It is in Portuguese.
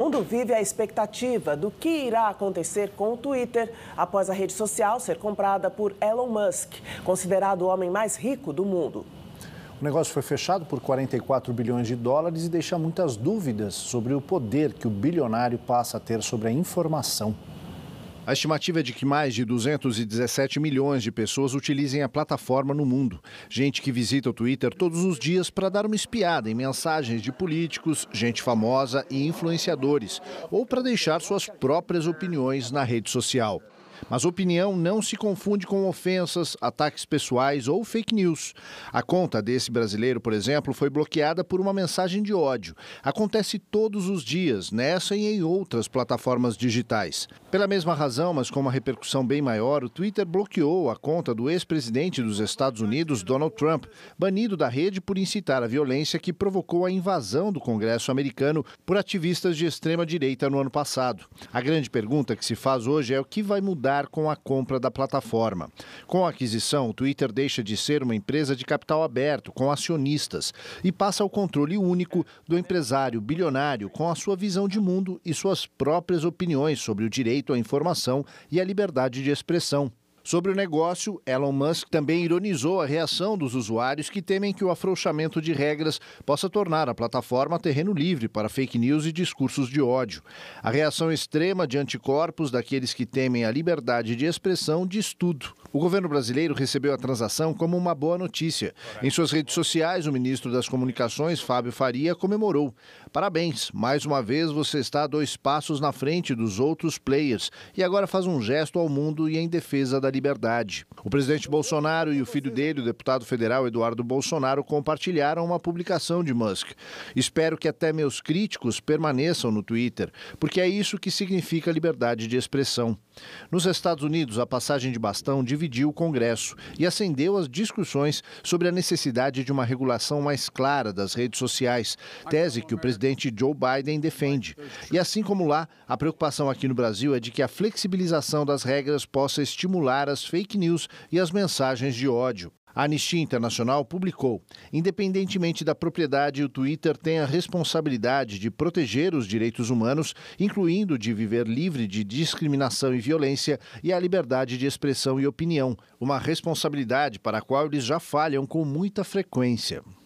O mundo vive a expectativa do que irá acontecer com o Twitter após a rede social ser comprada por Elon Musk, considerado o homem mais rico do mundo. O negócio foi fechado por 44 bilhões de dólares e deixa muitas dúvidas sobre o poder que o bilionário passa a ter sobre a informação. A estimativa é de que mais de 217 milhões de pessoas utilizem a plataforma no mundo. Gente que visita o Twitter todos os dias para dar uma espiada em mensagens de políticos, gente famosa e influenciadores, ou para deixar suas próprias opiniões na rede social. Mas opinião não se confunde com ofensas, ataques pessoais ou fake news. A conta desse brasileiro, por exemplo, foi bloqueada por uma mensagem de ódio. Acontece todos os dias, nessa e em outras plataformas digitais. Pela mesma razão, mas com uma repercussão bem maior, o Twitter bloqueou a conta do ex-presidente dos Estados Unidos, Donald Trump, banido da rede por incitar a violência que provocou a invasão do Congresso americano por ativistas de extrema direita no ano passado. A grande pergunta que se faz hoje é o que vai mudar com a compra da plataforma. Com a aquisição, o Twitter deixa de ser uma empresa de capital aberto, com acionistas, e passa ao controle único do empresário bilionário com a sua visão de mundo e suas próprias opiniões sobre o direito à informação e à liberdade de expressão. Sobre o negócio, Elon Musk também ironizou a reação dos usuários que temem que o afrouxamento de regras possa tornar a plataforma terreno livre para fake news e discursos de ódio. A reação extrema de anticorpos daqueles que temem a liberdade de expressão diz tudo. O governo brasileiro recebeu a transação como uma boa notícia. Em suas redes sociais, o ministro das Comunicações, Fábio Faria, comemorou. Parabéns, mais uma vez você está dois passos na frente dos outros players e agora faz um gesto ao mundo e em defesa da liberdade. O presidente Bolsonaro e o filho dele, o deputado federal Eduardo Bolsonaro, compartilharam uma publicação de Musk. Espero que até meus críticos permaneçam no Twitter, porque é isso que significa liberdade de expressão. Nos Estados Unidos, a passagem de bastão de dividiu o Congresso e acendeu as discussões sobre a necessidade de uma regulação mais clara das redes sociais, tese que o presidente Joe Biden defende. E assim como lá, a preocupação aqui no Brasil é de que a flexibilização das regras possa estimular as fake news e as mensagens de ódio. A Anistia Internacional publicou: independentemente da propriedade, o Twitter tem a responsabilidade de proteger os direitos humanos, incluindo de viver livre de discriminação e violência e a liberdade de expressão e opinião, uma responsabilidade para a qual eles já falham com muita frequência.